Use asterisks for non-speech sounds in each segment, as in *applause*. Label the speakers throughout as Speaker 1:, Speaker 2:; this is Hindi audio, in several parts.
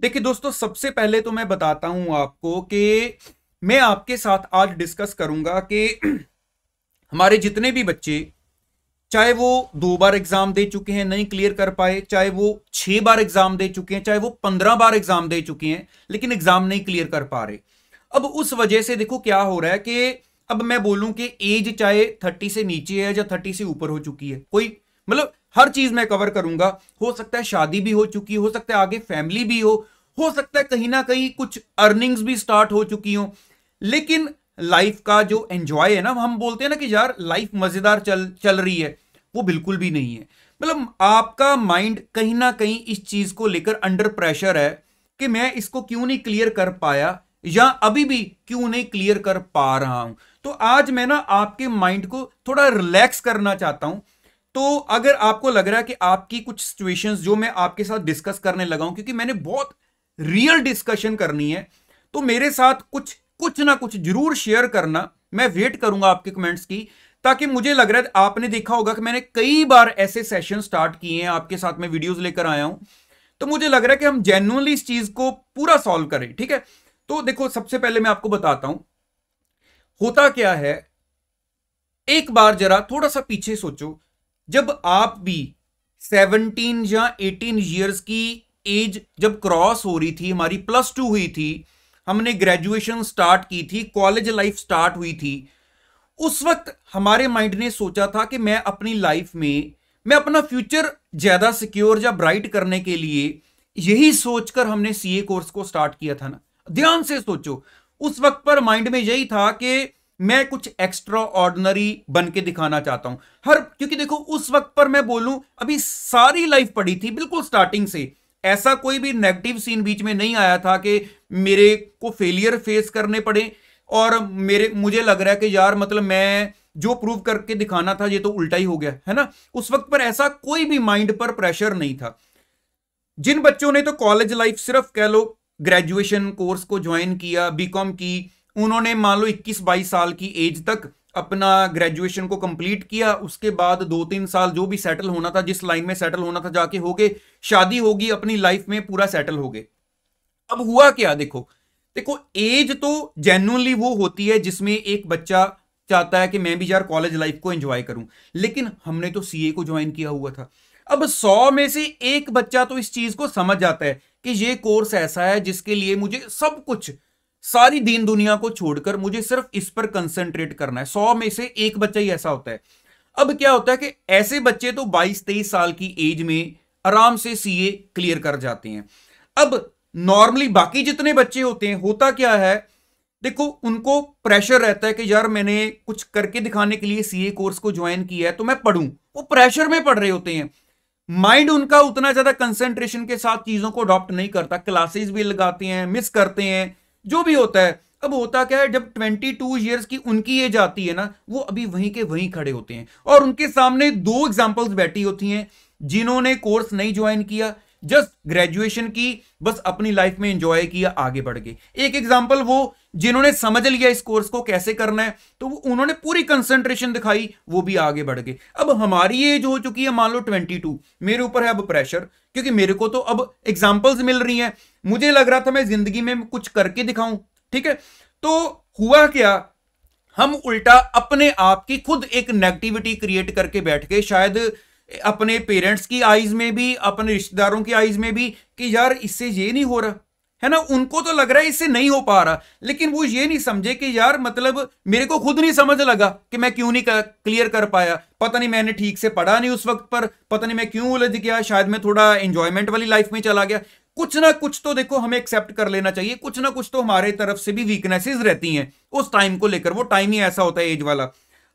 Speaker 1: देखिए दोस्तों सबसे पहले तो मैं बताता हूं आपको कि मैं आपके साथ आज डिस्कस करूंगा कि *clears throat* हमारे जितने भी बच्चे चाहे वो दो बार एग्जाम दे चुके हैं नहीं क्लियर कर पाए चाहे वो छह बार एग्जाम दे चुके हैं चाहे वो पंद्रह बार एग्जाम दे चुके हैं लेकिन एग्जाम नहीं क्लियर कर पा रहे अब उस वजह से देखो क्या हो रहा है कि अब मैं बोलूं कि एज चाहे थर्टी से नीचे है या थर्टी से ऊपर हो चुकी है कोई मतलब हर चीज मैं कवर करूंगा हो सकता है शादी भी हो चुकी हो सकता है आगे फैमिली भी हो हो सकता है कहीं ना कहीं कुछ अर्निंग्स भी स्टार्ट हो चुकी हो लेकिन लाइफ का जो एंजॉय है ना हम बोलते हैं ना कि यार लाइफ मजेदार चल चल रही है वो बिल्कुल भी नहीं है मतलब आपका माइंड कहीं ना कहीं इस चीज को लेकर अंडर प्रेशर है कि मैं इसको क्यों नहीं क्लियर कर पाया या अभी भी क्यों नहीं क्लियर कर पा रहा हूं तो आज मैं ना आपके माइंड को थोड़ा रिलैक्स करना चाहता हूं तो अगर आपको लग रहा है कि आपकी कुछ सिचुएशन जो मैं आपके साथ डिस्कस करने लगा हूं क्योंकि मैंने बहुत रियल डिस्कशन करनी है तो मेरे साथ कुछ कुछ ना कुछ जरूर शेयर करना मैं वेट करूंगा आपके कमेंट्स की ताकि मुझे लग रहा है आपने देखा होगा कि मैंने कई बार ऐसे सेशन स्टार्ट किए हैं आपके साथ में वीडियोस लेकर आया हूं तो मुझे लग रहा है कि हम जेनुअनली इस चीज को पूरा सॉल्व करें ठीक है तो देखो सबसे पहले मैं आपको बताता हूं होता क्या है एक बार जरा थोड़ा सा पीछे सोचो जब आप भी 17 या 18 ईयर्स की एज जब क्रॉस हो रही थी हमारी प्लस टू हुई थी हमने ग्रेजुएशन स्टार्ट की थी कॉलेज लाइफ स्टार्ट हुई थी उस वक्त हमारे माइंड ने सोचा था कि मैं अपनी लाइफ में मैं अपना फ्यूचर ज़्यादा सिक्योर या ब्राइट करने के लिए यही सोचकर हमने सीए कोर्स को स्टार्ट किया था ना ध्यान से सोचो उस वक्त पर माइंड में यही था कि मैं कुछ एक्स्ट्रा ऑर्डनरी बन के दिखाना चाहता हूं हर क्योंकि देखो उस वक्त पर मैं बोलूं अभी सारी लाइफ पड़ी थी बिल्कुल स्टार्टिंग से ऐसा कोई भी नेगेटिव सीन बीच में नहीं आया था कि मेरे को फेलियर फेस करने पड़े और मेरे मुझे लग रहा है कि यार मतलब मैं जो प्रूव करके दिखाना था ये तो उल्टा ही हो गया है ना उस वक्त पर ऐसा कोई भी माइंड पर प्रेशर नहीं था जिन बच्चों ने तो कॉलेज लाइफ सिर्फ कह लो ग्रेजुएशन कोर्स को ज्वाइन किया बीकॉम की उन्होंने मान लो 21-22 साल की एज तक अपना ग्रेजुएशन को कंप्लीट किया उसके बाद दो तीन साल जो भी सेटल होना था जिस लाइन में सेटल होना था जाके हो गए शादी होगी अपनी लाइफ में पूरा सेटल हो गए अब हुआ क्या देखो देखो एज तो जेन्यूनली वो होती है जिसमें एक बच्चा चाहता है कि मैं भी यार कॉलेज लाइफ को एंजॉय करूं लेकिन हमने तो सीए को ज्वाइन किया हुआ था अब सौ में से एक बच्चा तो इस चीज को समझ जाता है कि ये कोर्स ऐसा है जिसके लिए मुझे सब कुछ सारी दीन दुनिया को छोड़कर मुझे सिर्फ इस पर कंसंट्रेट करना है सौ में से एक बच्चा ही ऐसा होता है अब क्या होता है कि ऐसे बच्चे तो 22-23 साल की एज में आराम से सीए क्लियर कर जाते हैं अब नॉर्मली बाकी जितने बच्चे होते हैं होता क्या है देखो उनको प्रेशर रहता है कि यार मैंने कुछ करके दिखाने के लिए सीए कोर्स को ज्वाइन किया है तो मैं पढ़ूं वो प्रेशर में पढ़ रहे होते हैं माइंड उनका उतना ज्यादा कंसेंट्रेशन के साथ चीजों को अडॉप्ट नहीं करता क्लासेस भी लगाते हैं मिस करते हैं जो भी होता है अब होता क्या है जब 22 टू ईयर्स की उनकी एज आती है ना वो अभी वहीं के वहीं खड़े होते हैं और उनके सामने दो एग्जाम्पल्स बैठी होती हैं जिन्होंने कोर्स नहीं ज्वाइन किया जस्ट ग्रेजुएशन की बस अपनी लाइफ में एंजॉय किया आगे बढ़ के एक एग्जाम्पल वो जिन्होंने समझ लिया इस कोर्स को कैसे करना है तो उन्होंने पूरी कंसंट्रेशन दिखाई वो भी आगे बढ़ गए अब हमारी एज हो चुकी है मान लो ट्वेंटी टू मेरे ऊपर है अब प्रेशर क्योंकि मेरे को तो अब एग्जाम्पल्स मिल रही हैं मुझे लग रहा था मैं जिंदगी में कुछ करके दिखाऊं ठीक है तो हुआ क्या हम उल्टा अपने आप की खुद एक नेगेटिविटी क्रिएट करके बैठ गए शायद अपने पेरेंट्स की आईज में भी अपने रिश्तेदारों की आईज में भी कि यार इससे ये नहीं हो रहा है ना उनको तो लग रहा है इससे नहीं हो पा रहा लेकिन वो ये नहीं समझे कि यार मतलब मेरे को खुद नहीं समझ लगा कि मैं क्यों नहीं कर, क्लियर कर पाया पता नहीं मैंने ठीक से पढ़ा नहीं उस वक्त पर पता नहीं मैं क्यों उलझ गया शायद मैं थोड़ा एंजॉयमेंट वाली लाइफ में चला गया कुछ ना कुछ तो देखो हमें एक्सेप्ट कर लेना चाहिए कुछ ना कुछ तो हमारे तरफ से भी वीकनेसेस रहती हैं उस टाइम को लेकर वो टाइम ही ऐसा होता है एज वाला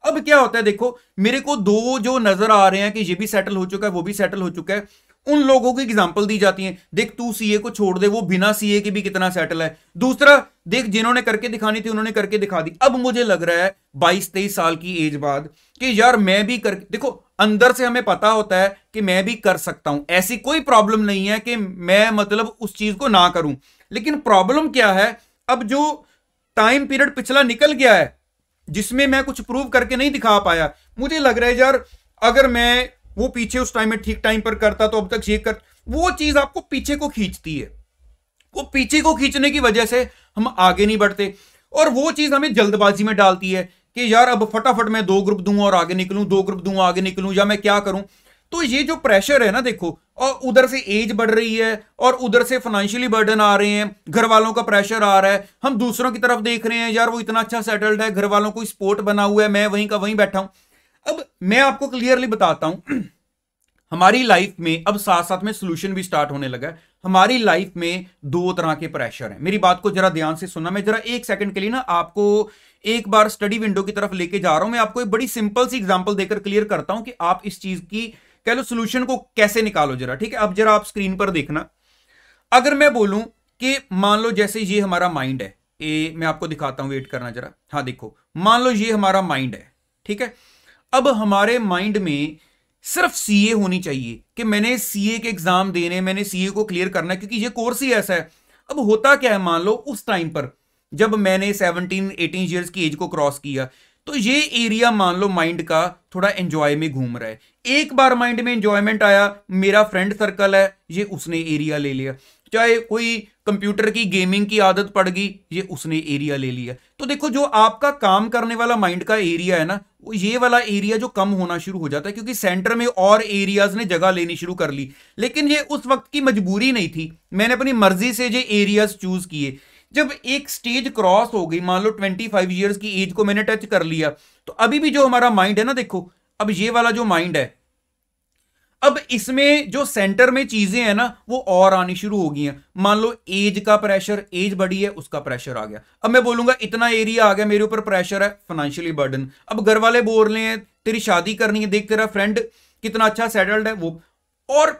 Speaker 1: अब क्या होता है देखो मेरे को दो जो नजर आ रहे हैं कि ये भी सेटल हो चुका है वो भी सेटल हो चुका है उन लोगों की एग्जाम्पल दी जाती है देख तू सीए को छोड़ दे वो बिना सीए के भी कितना सेटल है दूसरा देख जिन्होंने करके दिखानी थी उन्होंने करके दिखा दी अब मुझे लग रहा है बाईस तेईस साल की एज बाद कि यार मैं भी कर देखो अंदर से हमें पता होता है कि मैं भी कर सकता हूं ऐसी कोई प्रॉब्लम नहीं है कि मैं मतलब उस चीज को ना करूं लेकिन प्रॉब्लम क्या है अब जो टाइम पीरियड पिछला निकल गया है जिसमें मैं कुछ प्रूव करके नहीं दिखा पाया मुझे लग रहा है यार अगर मैं वो पीछे उस टाइम में ठीक टाइम पर करता तो अब तक ये कर वो चीज आपको पीछे को खींचती है वो पीछे को खींचने की वजह से हम आगे नहीं बढ़ते और वो चीज हमें जल्दबाजी में डालती है कि यार अब फटाफट मैं दो ग्रुप दूं और आगे निकलूं दो ग्रुप दूं आगे निकलूं या मैं क्या करूं तो ये जो प्रेशर है ना देखो और उधर से एज बढ़ रही है और उधर से फाइनेंशियली बर्डन आ रहे हैं घर वालों का प्रेशर आ रहा है हम दूसरों की तरफ देख रहे हैं यार वो इतना अच्छा सेटल्ड है घर वालों को स्पोर्ट बना हुआ है मैं वहीं का वहीं बैठा हूं अब मैं आपको क्लियरली बताता हूं हमारी लाइफ में अब साथ साथ में सोल्यूशन भी स्टार्ट होने लगा है हमारी लाइफ में दो तरह के प्रेशर हैं मेरी बात को जरा ध्यान से सुनना मैं जरा एक सेकंड के लिए ना आपको एक बार स्टडी विंडो की तरफ लेके जा रहा हूं मैं आपको एक बड़ी सिंपल सी एग्जांपल देकर क्लियर करता हूं कि आप इस चीज की कह लो सोल्यूशन को कैसे निकालो जरा ठीक है अब जरा आप स्क्रीन पर देखना अगर मैं बोलूं कि मान लो जैसे ये हमारा माइंड है ए मैं आपको दिखाता हूं वेट करना जरा हाँ देखो मान लो ये हमारा माइंड है ठीक है अब हमारे माइंड में सिर्फ सीए होनी चाहिए कि मैंने सीए के एग्जाम देने मैंने सीए को क्लियर करना है क्योंकि ये कोर्स ही ऐसा है अब होता क्या है मान लो उस टाइम पर जब मैंने 17 18 इयर्स की एज को क्रॉस किया तो ये एरिया मान लो माइंड का थोड़ा एंजॉय में घूम रहा है एक बार माइंड में एंजॉयमेंट आया मेरा फ्रेंड सर्कल है ये उसने एरिया ले लिया चाहे कोई कंप्यूटर की गेमिंग की आदत पड़ गई ये उसने एरिया ले लिया तो देखो जो आपका काम करने वाला माइंड का एरिया है ना ये वाला एरिया जो कम होना शुरू हो जाता है क्योंकि सेंटर में और एरियाज ने जगह लेनी शुरू कर ली लेकिन ये उस वक्त की मजबूरी नहीं थी मैंने अपनी मर्जी से ये एरियाज चूज किए जब एक स्टेज क्रॉस हो गई मान लो ट्वेंटी फाइव ईयर्स की एज को मैंने टच कर लिया तो अभी भी जो हमारा माइंड है ना देखो अब ये वाला जो माइंड है अब इसमें जो सेंटर में चीजें हैं ना वो और आनी शुरू हो गई हैं मान लो एज का प्रेशर एज बढ़ी है उसका प्रेशर आ गया अब मैं बोलूंगा इतना एरिया आ गया मेरे ऊपर प्रेशर है फाइनेंशियली बर्डन अब घर वाले बोल रहे हैं तेरी शादी करनी है देख तेरा फ्रेंड कितना अच्छा सेटल्ड है वो और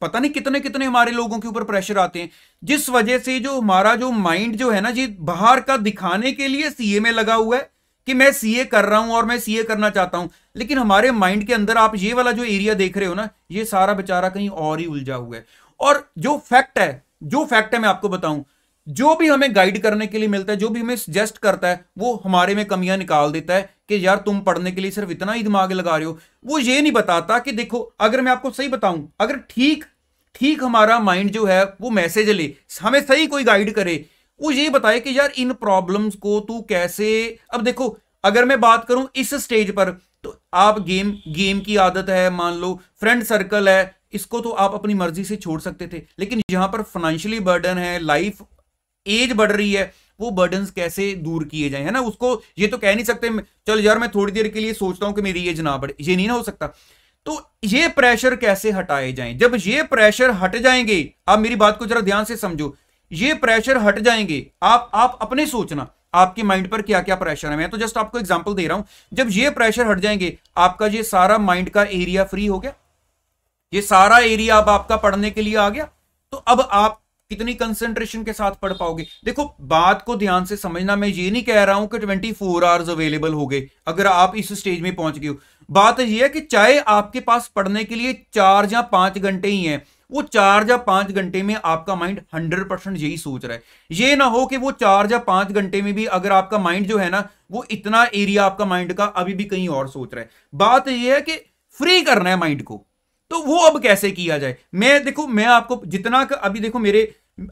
Speaker 1: पता नहीं कितने कितने हमारे लोगों के ऊपर प्रेशर आते हैं जिस वजह से जो हमारा जो माइंड जो है ना जी बाहर का दिखाने के लिए सीए में लगा हुआ है कि मैं सीए कर रहा हूं और मैं सीए करना चाहता हूं लेकिन हमारे माइंड के अंदर आप ये वाला जो एरिया देख रहे हो ना ये सारा बेचारा कहीं और ही उलझा हुआ है और जो फैक्ट है जो फैक्ट है मैं आपको बताऊं जो भी हमें गाइड करने के लिए मिलता है जो भी हमें सजेस्ट करता है वो हमारे में कमियां निकाल देता है कि यार तुम पढ़ने के लिए सिर्फ इतना ही दिमाग लगा रहे हो वो ये नहीं बताता कि देखो अगर मैं आपको सही बताऊं अगर ठीक ठीक हमारा माइंड जो है वो मैसेज ले हमें सही कोई गाइड करे वो ये बताए कि यार इन प्रॉब्लम्स को तू कैसे अब देखो अगर मैं बात करूं इस स्टेज पर तो आप गेम गेम की आदत है मान लो फ्रेंड सर्कल है इसको तो आप अपनी मर्जी से छोड़ सकते थे लेकिन यहां पर फाइनेंशियली बर्डन है लाइफ एज बढ़ रही है वो बर्डन कैसे दूर किए जाए है ना उसको ये तो कह नहीं सकते चल यार मैं थोड़ी देर के लिए सोचता हूं कि मेरी एज ना बढ़े ये नहीं ना हो सकता तो ये प्रेशर कैसे हटाए जाएं जब ये प्रेशर हट जाएंगे आप मेरी बात को जरा ध्यान से समझो ये प्रेशर हट जाएंगे आप आप अपने सोचना आपके माइंड पर क्या क्या प्रेशर है मैं तो जस्ट आपको एग्जांपल दे रहा हूं जब ये प्रेशर हट जाएंगे आपका ये सारा माइंड का एरिया फ्री हो गया ये सारा एरिया अब आपका पढ़ने के लिए आ गया तो अब आप कितनी कंसेंट्रेशन के साथ पढ़ पाओगे देखो बात को ध्यान से समझना मैं ये नहीं कह रहा हूं कि ट्वेंटी फोर आवर्स अवेलेबल हो गए अगर आप इस स्टेज में पहुंच गए हो बात यह है कि चाहे आपके पास पढ़ने के लिए चार या पांच घंटे ही हैं वो चार या पांच घंटे में आपका माइंड हंड्रेड परसेंट यही सोच रहा है ये ना हो कि वो चार या पांच घंटे में भी अगर आपका माइंड जो है ना वो इतना एरिया आपका माइंड का अभी भी कहीं और सोच रहा है बात यह है कि फ्री करना है माइंड को तो वो अब कैसे किया जाए मैं देखो मैं आपको जितना अभी देखो मेरे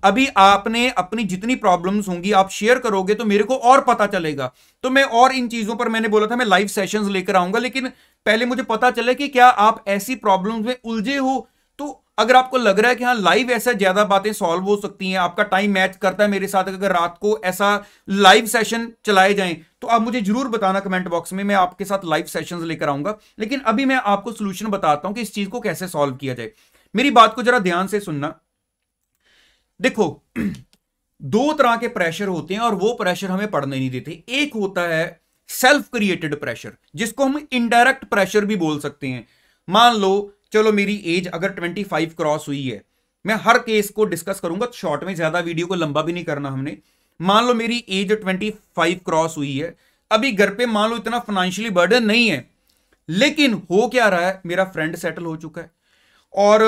Speaker 1: अभी आपने अपनी जितनी प्रॉब्लम्स होंगी आप शेयर करोगे तो मेरे को और पता चलेगा तो मैं और इन चीजों पर मैंने बोला था मैं लाइव सेशंस लेकर आऊंगा लेकिन पहले मुझे पता चले कि क्या आप ऐसी प्रॉब्लम्स में उलझे हो अगर आपको लग रहा है कि हाँ लाइव ऐसा ज्यादा बातें सॉल्व हो सकती हैं आपका टाइम मैच करता है मेरे साथ अगर रात को ऐसा लाइव सेशन चलाए जाएं तो आप मुझे जरूर बताना कमेंट बॉक्स में मैं आपके साथ लाइव सेशंस लेकर आऊंगा लेकिन अभी मैं आपको सोल्यूशन बताता हूं कि इस चीज को कैसे सॉल्व किया जाए मेरी बात को जरा ध्यान से सुनना देखो *clears throat* दो तरह के प्रेशर होते हैं और वो प्रेशर हमें पढ़ने नहीं देते एक होता है सेल्फ क्रिएटेड प्रेशर जिसको हम इनडायरेक्ट प्रेशर भी बोल सकते हैं मान लो चलो मेरी एज अगर ट्वेंटी फाइव क्रॉस हुई है मैं हर केस को डिस्कस करूंगा शॉर्ट में ज्यादा वीडियो को लंबा भी नहीं करना हमने मान लो मेरी एज ट्वेंटी फाइव क्रॉस हुई है अभी घर पे मान लो इतना फाइनेंशियली बर्डन नहीं है लेकिन हो क्या रहा है मेरा फ्रेंड सेटल हो चुका है और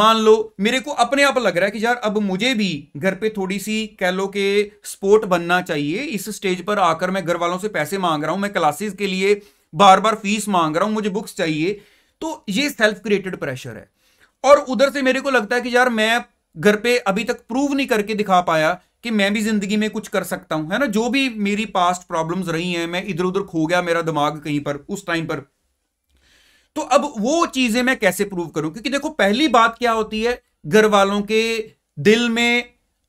Speaker 1: मान लो मेरे को अपने आप लग रहा है कि यार अब मुझे भी घर पे थोड़ी सी कह लो कि स्पोर्ट बनना चाहिए इस स्टेज पर आकर मैं घर वालों से पैसे मांग रहा हूं मैं क्लासेस के लिए बार बार फीस मांग रहा हूं मुझे बुक्स चाहिए तो ये सेल्फ क्रिएटेड प्रेशर है और उधर से मेरे को लगता है कि यार मैं घर पे अभी तक प्रूव नहीं करके दिखा पाया कि मैं भी जिंदगी में कुछ कर सकता हूं है ना जो भी मेरी पास्ट प्रॉब्लम्स रही हैं मैं इधर उधर खो गया मेरा दिमाग कहीं पर उस टाइम पर तो अब वो चीजें मैं कैसे प्रूव करूं क्योंकि देखो पहली बात क्या होती है घर वालों के दिल में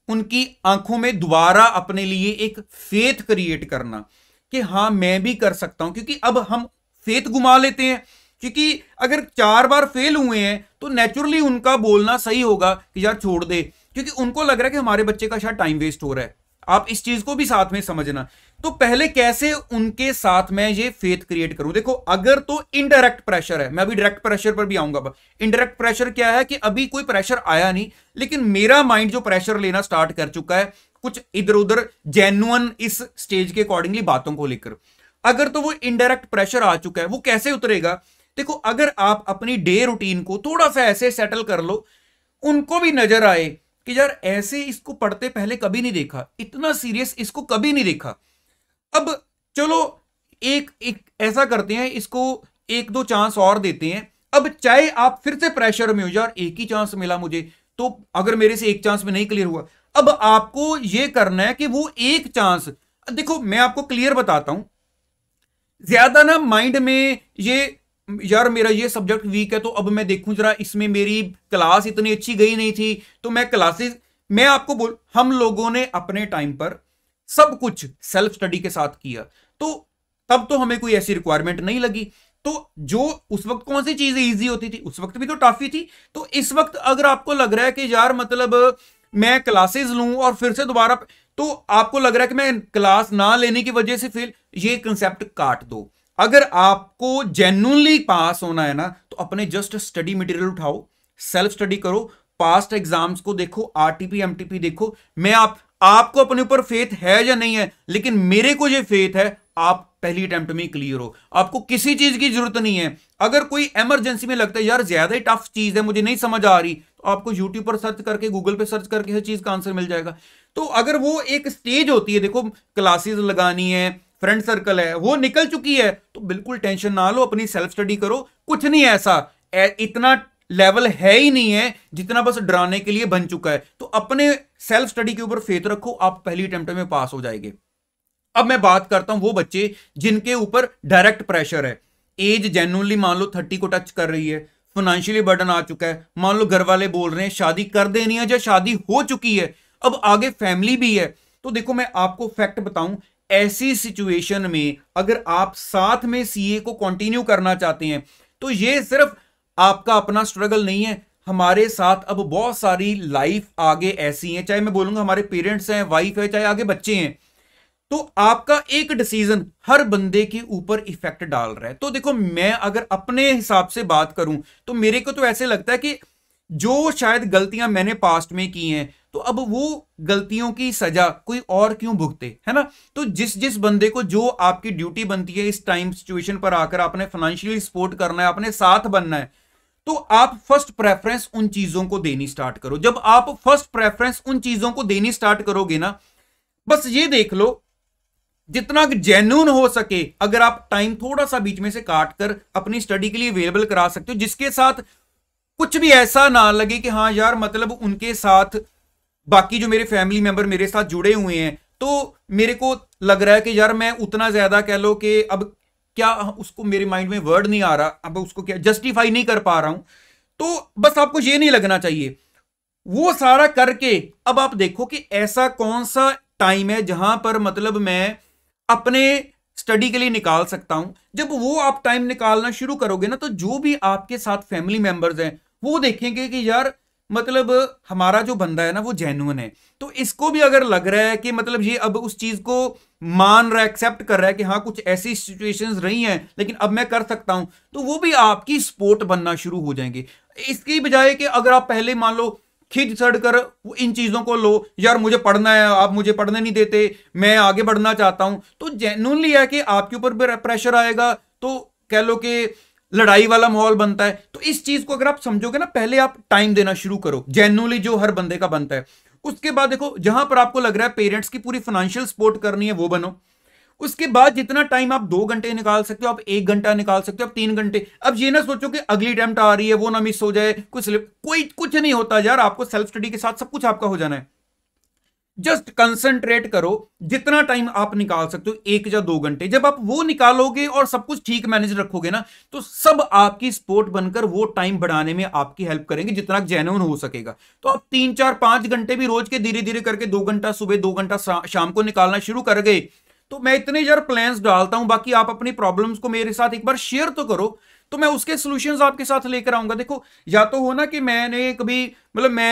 Speaker 1: उनकी आंखों में दोबारा अपने लिए एक फेथ क्रिएट करना कि हाँ मैं भी कर सकता हूं क्योंकि अब हम फेथ गुमा लेते हैं क्योंकि अगर चार बार फेल हुए हैं तो नेचुरली उनका बोलना सही होगा कि यार छोड़ दे क्योंकि उनको लग रहा है कि हमारे बच्चे का शायद टाइम वेस्ट हो रहा है आप इस चीज को भी साथ में समझना तो पहले कैसे उनके साथ में ये फेथ क्रिएट करूं देखो अगर तो इनडायरेक्ट प्रेशर है मैं अभी डायरेक्ट प्रेशर पर भी आऊंगा इनडायरेक्ट प्रेशर क्या है कि अभी कोई प्रेशर आया नहीं लेकिन मेरा माइंड जो प्रेशर लेना स्टार्ट कर चुका है कुछ इधर उधर जेन्युअन इस स्टेज के अकॉर्डिंगली बातों को लेकर अगर तो वो इनडायरेक्ट प्रेशर आ चुका है वो कैसे उतरेगा देखो अगर आप अपनी डे रूटीन को थोड़ा सा ऐसे सेटल कर लो उनको भी नजर आए कि यार ऐसे इसको पढ़ते पहले कभी नहीं देखा इतना सीरियस इसको कभी नहीं देखा अब चलो एक एक ऐसा करते हैं इसको एक दो चांस और देते हैं अब चाहे आप फिर से प्रेशर में हो यार एक ही चांस मिला मुझे तो अगर मेरे से एक चांस में नहीं क्लियर हुआ अब आपको यह करना है कि वो एक चांस देखो मैं आपको क्लियर बताता हूं ज्यादा ना माइंड में ये यार मेरा ये सब्जेक्ट वीक है तो अब मैं देखूं जरा इसमें मेरी क्लास इतनी अच्छी गई नहीं थी तो मैं क्लासेस मैं आपको बोल हम लोगों ने अपने टाइम पर सब कुछ सेल्फ स्टडी के साथ किया तो तब तो हमें कोई ऐसी रिक्वायरमेंट नहीं लगी तो जो उस वक्त कौन सी चीजें इजी होती थी उस वक्त भी तो टफ ही थी तो इस वक्त अगर आपको लग रहा है कि यार मतलब मैं क्लासेस लू और फिर से दोबारा तो आपको लग रहा है कि मैं क्लास ना लेने की वजह से फिर ये कंसेप्ट काट दो अगर आपको जेन्यूनली पास होना है ना तो अपने जस्ट स्टडी मटेरियल उठाओ सेल्फ स्टडी करो पास्ट एग्जाम्स को देखो आरटीपी एमटीपी देखो मैं आप आपको अपने ऊपर फेथ है या नहीं है लेकिन मेरे को ये फेथ है आप पहली अटेम्प्ट में क्लियर हो आपको किसी चीज की जरूरत नहीं है अगर कोई इमरजेंसी में लगता है यार ज्यादा ही टफ चीज है मुझे नहीं समझ आ रही तो आपको यूट्यूब पर सर्च करके गूगल पर सर्च करके हर चीज का आंसर मिल जाएगा तो अगर वो एक स्टेज होती है देखो क्लासेस लगानी है फ्रेंड सर्कल है वो निकल चुकी है तो बिल्कुल टेंशन ना लो अपनी सेल्फ स्टडी करो कुछ नहीं ऐसा इतना लेवल है ही नहीं है जितना बस डराने के लिए बन चुका है तो अपने सेल्फ स्टडी के ऊपर फेत रखो आप पहली अटेम्प्ट में पास हो जाएंगे अब मैं बात करता हूं वो बच्चे जिनके ऊपर डायरेक्ट प्रेशर है एज जेन्यूनली मान लो थर्टी को टच कर रही है फाइनेंशियली बर्डन आ चुका है मान लो घर वाले बोल रहे हैं शादी कर देनी है या अच्छा शादी हो चुकी है अब आगे फैमिली भी है तो देखो मैं आपको फैक्ट बताऊं ऐसी सिचुएशन में अगर आप साथ में सीए को कंटिन्यू करना चाहते हैं तो ये सिर्फ आपका अपना स्ट्रगल नहीं है हमारे साथ अब बहुत सारी लाइफ आगे ऐसी है चाहे मैं बोलूंगा हमारे पेरेंट्स हैं वाइफ है चाहे आगे बच्चे हैं तो आपका एक डिसीजन हर बंदे के ऊपर इफेक्ट डाल रहा है तो देखो मैं अगर अपने हिसाब से बात करूं तो मेरे को तो ऐसे लगता है कि जो शायद गलतियां मैंने पास्ट में की हैं तो अब वो गलतियों की सजा कोई और क्यों भुगते है ना तो जिस जिस बंदे को जो आपकी ड्यूटी बनती है इस टाइम सिचुएशन पर आकर आपने फाइनेंशियली सपोर्ट करना है अपने साथ बनना है तो आप फर्स्ट प्रेफरेंस उन चीजों को देनी स्टार्ट करो जब आप फर्स्ट प्रेफरेंस उन चीजों को देनी स्टार्ट करोगे ना बस ये देख लो जितना जेन्यून हो सके अगर आप टाइम थोड़ा सा बीच में से काट कर अपनी स्टडी के लिए अवेलेबल करा सकते हो जिसके साथ कुछ भी ऐसा ना लगे कि हाँ यार मतलब उनके साथ बाकी जो मेरे फैमिली मेंबर मेरे साथ जुड़े हुए हैं तो मेरे को लग रहा है कि यार मैं उतना ज्यादा कह लो कि अब क्या उसको मेरे माइंड में वर्ड नहीं आ रहा अब उसको क्या जस्टिफाई नहीं कर पा रहा हूं तो बस आपको ये नहीं लगना चाहिए वो सारा करके अब आप देखो कि ऐसा कौन सा टाइम है जहां पर मतलब मैं अपने स्टडी के लिए निकाल सकता हूं जब वो आप टाइम निकालना शुरू करोगे ना तो जो भी आपके साथ फैमिली मेंबर्स हैं वो देखेंगे कि यार मतलब हमारा जो बंदा है ना वो जेन्युन है तो इसको भी अगर लग रहा है कि मतलब ये अब उस चीज को मान रहा है एक्सेप्ट कर रहा है कि हाँ कुछ ऐसी सिचुएशंस रही हैं लेकिन अब मैं कर सकता हूं तो वो भी आपकी सपोर्ट बनना शुरू हो जाएंगे इसकी बजाय कि अगर आप पहले मान लो खिंच सड़ कर इन चीज़ों को लो यार मुझे पढ़ना है आप मुझे पढ़ने नहीं देते मैं आगे बढ़ना चाहता हूं तो जेनुअनली है कि आपके ऊपर भी प्रेशर आएगा तो कह लो कि लड़ाई वाला माहौल बनता है तो इस चीज को अगर आप समझोगे ना पहले आप टाइम देना शुरू करो जेनुअली जो हर बंदे का बनता है उसके बाद देखो जहां पर आपको लग रहा है पेरेंट्स की पूरी फाइनेंशियल सपोर्ट करनी है वो बनो उसके बाद जितना टाइम आप दो घंटे निकाल सकते हो आप एक घंटा निकाल सकते हो आप तीन घंटे अब ये ना सोचो कि अगली अटैम्प्ट आ रही है वो ना मिस हो जाए कुछ कोई कुछ नहीं होता यार आपको सेल्फ स्टडी के साथ सब कुछ आपका हो जाना है जस्ट कंसंट्रेट करो जितना टाइम आप निकाल सकते हो एक या दो घंटे जब आप वो निकालोगे और सब कुछ ठीक मैनेज रखोगे ना तो सब आपकी स्पोर्ट बनकर वो टाइम बढ़ाने में आपकी हेल्प करेंगे जितना जेन्यून हो सकेगा तो आप तीन चार पांच घंटे भी रोज के धीरे धीरे करके दो घंटा सुबह दो घंटा शाम को निकालना शुरू कर गए तो मैं इतने यार प्लान डालता हूं बाकी आप अपनी प्रॉब्लम्स को मेरे साथ एक बार शेयर तो करो तो मैं उसके सोल्यूशन आपके साथ लेकर आऊंगा देखो या तो हो ना कि मैंने कभी मतलब मैं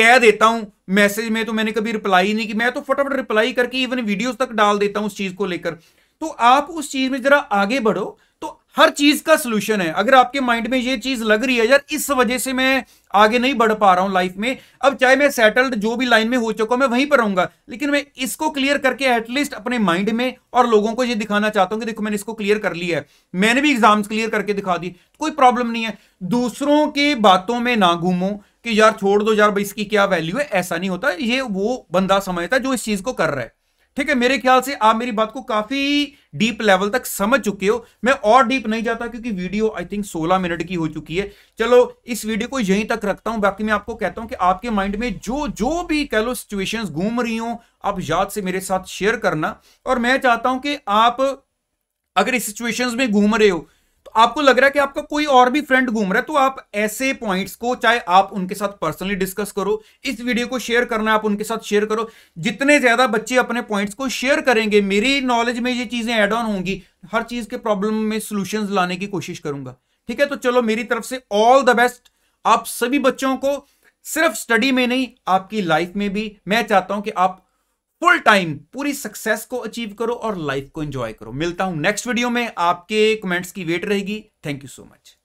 Speaker 1: कह देता हूं मैसेज में तो मैंने कभी रिप्लाई नहीं की मैं तो फटाफट रिप्लाई करके इवन वीडियोस तक डाल देता हूं उस चीज को लेकर तो आप उस चीज में जरा आगे बढ़ो तो हर चीज का सोल्यूशन है अगर आपके माइंड में ये चीज लग रही है यार इस वजह से मैं आगे नहीं बढ़ पा रहा हूं लाइफ में अब चाहे मैं सेटल्ड जो भी लाइन में हो चुका हूं मैं वहीं पर रहूंगा लेकिन मैं इसको क्लियर करके एटलीस्ट अपने माइंड में और लोगों को ये दिखाना चाहता हूं कि देखो मैंने इसको क्लियर कर लिया है मैंने भी एग्जाम्स क्लियर करके दिखा दी कोई प्रॉब्लम नहीं है दूसरों के बातों में ना घूमो कि यार छोड़ दो यार भाई इसकी क्या वैल्यू है ऐसा नहीं होता ये वो बंदा समझता है जो इस चीज को कर रहा है ठीक है मेरे ख्याल से आप मेरी बात को काफी डीप लेवल तक समझ चुके हो मैं और डीप नहीं जाता क्योंकि वीडियो आई थिंक 16 मिनट की हो चुकी है चलो इस वीडियो को यहीं तक रखता हूं बाकी मैं आपको कहता हूं कि आपके माइंड में जो जो भी कह लो सिचुएशन घूम रही हो आप याद से मेरे साथ शेयर करना और मैं चाहता हूं कि आप अगर इस सिचुएशन में घूम रहे हो आपको लग रहा है कि आपका कोई और भी फ्रेंड घूम रहा है तो आप ऐसे पॉइंट्स को चाहे आप उनके साथ पर्सनली डिस्कस करो इस वीडियो को शेयर करना है आप उनके साथ शेयर करो जितने ज्यादा बच्चे अपने पॉइंट्स को शेयर करेंगे मेरी नॉलेज में ये चीजें एड ऑन होंगी हर चीज के प्रॉब्लम में सोल्यूशन लाने की कोशिश करूंगा ठीक है तो चलो मेरी तरफ से ऑल द बेस्ट आप सभी बच्चों को सिर्फ स्टडी में नहीं आपकी लाइफ में भी मैं चाहता हूं कि आप फुल टाइम पूरी सक्सेस को अचीव करो और लाइफ को एंजॉय करो मिलता हूं नेक्स्ट वीडियो में आपके कमेंट्स की वेट रहेगी थैंक यू सो मच